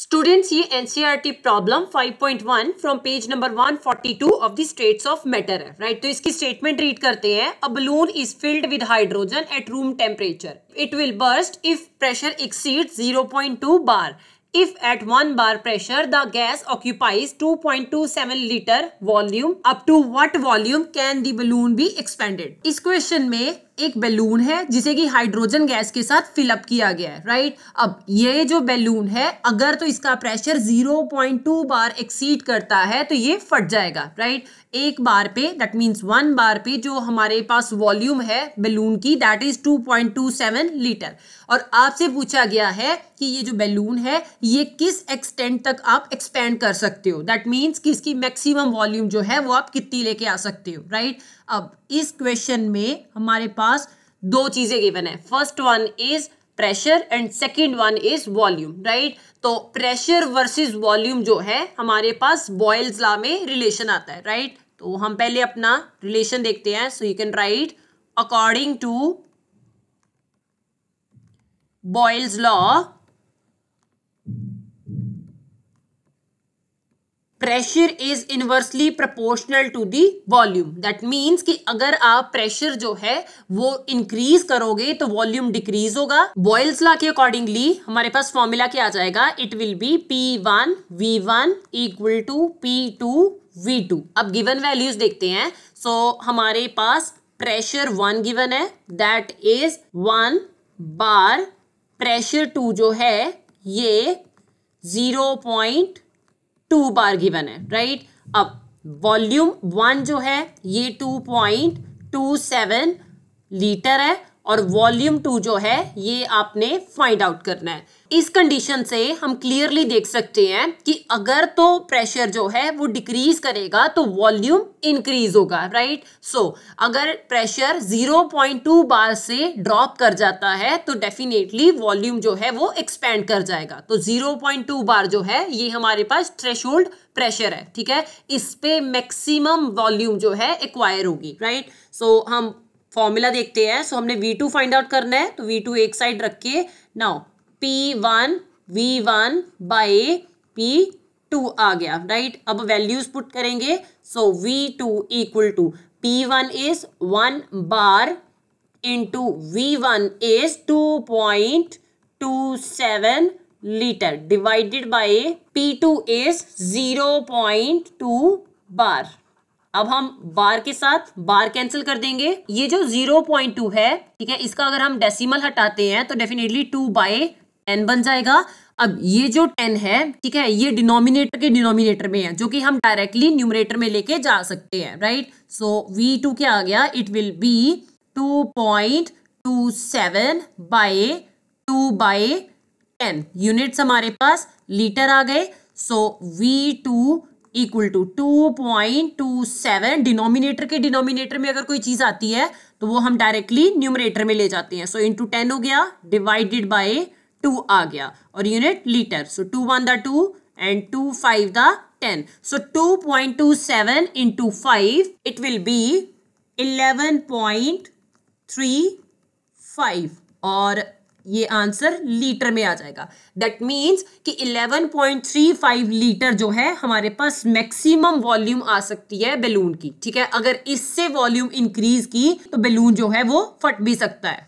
Students ये NCERT problem 5.1 from page number 142 of the states of matter है right तो इसकी स्टेटमेंट रीड करते हैं a balloon is filled with hydrogen at room temperature it will burst if pressure exceeds 0.2 bar if at 1 bar pressure the gas occupies 2.27 litre volume up to what volume can the balloon be expanded इस question में एक balloon है जिसे कि hydrogen gas के साथ fill up किया गया है राइट अब ये जो बैलून है अगर तो इसका प्रेशर 0.2 बार एक्सीड करता है तो ये फट जाएगा राइट एक बार पे दैट मींस वन बार पे जो हमारे पास वॉल्यूम है बैलून की दैट इज 2.27 लीटर और आपसे पूछा गया है कि ये जो बैलून है ये किस एक्सटेंट तक आप एक्सपेंड कर सकते हो दैट मीन्स कि इसकी मैक्सिमम वॉल्यूम जो है वो आप कितनी लेके आ सकते हो राइट अब इस क्वेश्चन में हमारे पास पास दो चीजें गिवन है first one is pressure and second one is volume right तो प्रेशर वर्सेस वॉल्यूम जो है हमारे पास बॉयल्स लॉ में रिलेशन आता है राइट right? तो हम पहले अपना रिलेशन देखते हैं so you can write according to Boyle's law pressure is inversely proportional to the volume that means कि अगर आप प्रेशर जो है वो इंक्रीज करोगे तो वॉल्यूम डिक्रीज होगा बॉयल्स ला के अकॉर्डिंगली हमारे पास फॉर्मूला क्या आ जाएगा it will be P one V one equal to P two V two अब गिवन वैल्यूज देखते हैं सो so, हमारे पास प्रेशर वन गिवन है that is one bar pressure two जो है ये zero point two bar given है राइट अब वॉल्यूम वन जो है ये two point two seven litre है और वॉल्यूम टू जो है ये आपने फाइंड आउट करना है इस कंडीशन से हम क्लियरली देख सकते हैं कि अगर तो प्रेशर जो है वो डिक्रीज करेगा तो वॉल्यूम इंक्रीज होगा राइट सो so, अगर प्रेशर 0.2 बार से ड्रॉप कर जाता है तो डेफिनेटली वॉल्यूम जो है वो एक्सपेंड कर जाएगा तो 0.2 बार जो है ये हमारे पास थ्रेश प्रेशर है ठीक है इस पे मैक्सिमम वॉल्यूम जो है एक्वायर होगी राइट सो हम फॉर्मूला देखते हैं सो so, हमने वी टू फाइंड आउट करना है तो वी टू एक साइड के now P one V one by P two आ गया राइट right? अब वैल्यूज पुट करेंगे so V two equal to P one is one bar into V one is two point two seven litre divided by P two is zero point two bar अब हम बार के साथ बार cancel कर देंगे ये जो 0.2 है ठीक है इसका अगर हम डेसिमल हटाते हैं तो डेफिनेटली टू बाय टेन बन जाएगा अब ये जो टेन है ठीक है ये डिनोमिनेटर के डिनोमिनेटर में है जो कि हम डायरेक्टली न्यूमरेटर में लेके जा सकते हैं राइट सो वी टू क्या आ गया it will be two point two seven by two by ten units हमारे पास लीटर आ गए so V two equal to two point two seven denominator के डिनोमिनेटर में अगर कोई चीज आती है तो वो हम डायरेक्टली न्यूमरेटर में ले जाते हैं सो इंटू टेन हो गया डिवाइडेड बाय टू आ गया और unit litre so two one the two and two five the ten so two point two seven into five it will be eleven point three five और ये answer litre में आ जाएगा that means कि 11.35 litre जो है हमारे पास maximum volume आ सकती है बेलून की ठीक है अगर इससे वॉल्यूम इंक्रीज की तो बेलून जो है वो फट भी सकता है